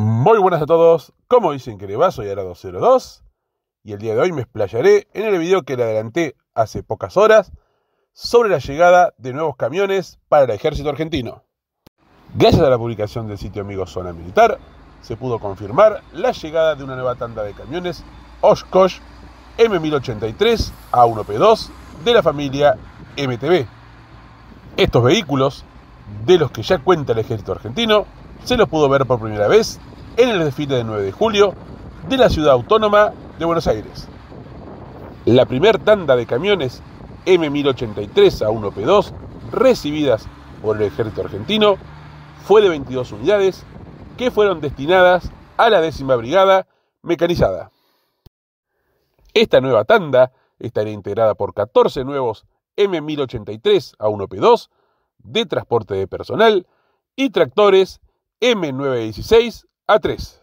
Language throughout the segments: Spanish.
Muy buenas a todos, como dicen que le va, soy Ara 202 y el día de hoy me explayaré en el video que le adelanté hace pocas horas sobre la llegada de nuevos camiones para el ejército argentino. Gracias a la publicación del sitio amigo Zona Militar, se pudo confirmar la llegada de una nueva tanda de camiones Oshkosh M1083 A1P2 de la familia MTB. Estos vehículos, de los que ya cuenta el ejército argentino, se los pudo ver por primera vez en el desfile del 9 de julio de la ciudad autónoma de Buenos Aires. La primer tanda de camiones M1083A1P2 recibidas por el ejército argentino fue de 22 unidades que fueron destinadas a la décima brigada mecanizada. Esta nueva tanda estaría integrada por 14 nuevos M1083A1P2 de transporte de personal y tractores M916A3.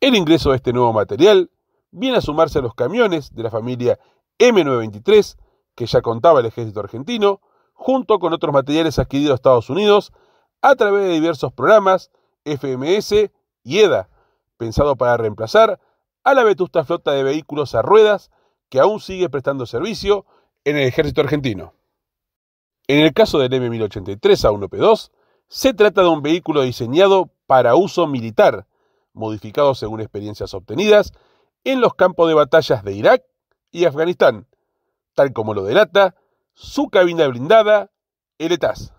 El ingreso de este nuevo material viene a sumarse a los camiones de la familia M923 que ya contaba el ejército argentino, junto con otros materiales adquiridos a Estados Unidos a través de diversos programas FMS y EDA, pensado para reemplazar a la vetusta flota de vehículos a ruedas que aún sigue prestando servicio en el ejército argentino. En el caso del M1083A1P2, se trata de un vehículo diseñado para uso militar, modificado según experiencias obtenidas en los campos de batallas de Irak y Afganistán, tal como lo delata su cabina blindada, el ETAS.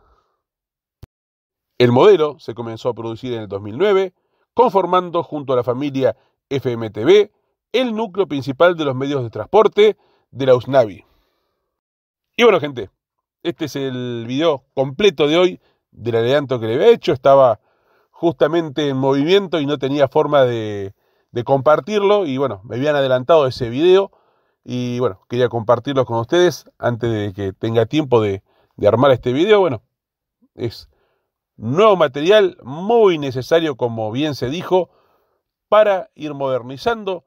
El modelo se comenzó a producir en el 2009, conformando junto a la familia FMTV el núcleo principal de los medios de transporte de la USNAVI. Y bueno, gente, este es el video completo de hoy del adelanto que le había hecho, estaba justamente en movimiento y no tenía forma de, compartirlo y bueno, me habían adelantado ese video y bueno, quería compartirlo con ustedes antes de que tenga tiempo de, de armar este video. Bueno, es nuevo material muy necesario, como bien se dijo, para ir modernizando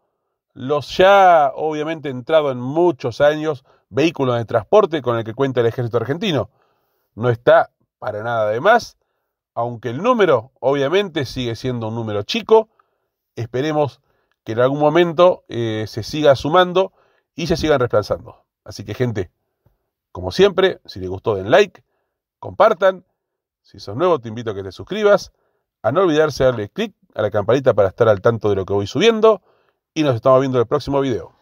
los ya obviamente entrado en muchos años vehículos de transporte con el que cuenta el ejército argentino. No está para nada de más, aunque el número obviamente sigue siendo un número chico, esperemos que en algún momento eh, se siga sumando y se sigan reemplazando. Así que gente, como siempre, si les gustó den like, compartan, si sos nuevo te invito a que te suscribas, a no olvidarse darle click a la campanita para estar al tanto de lo que voy subiendo y nos estamos viendo en el próximo video.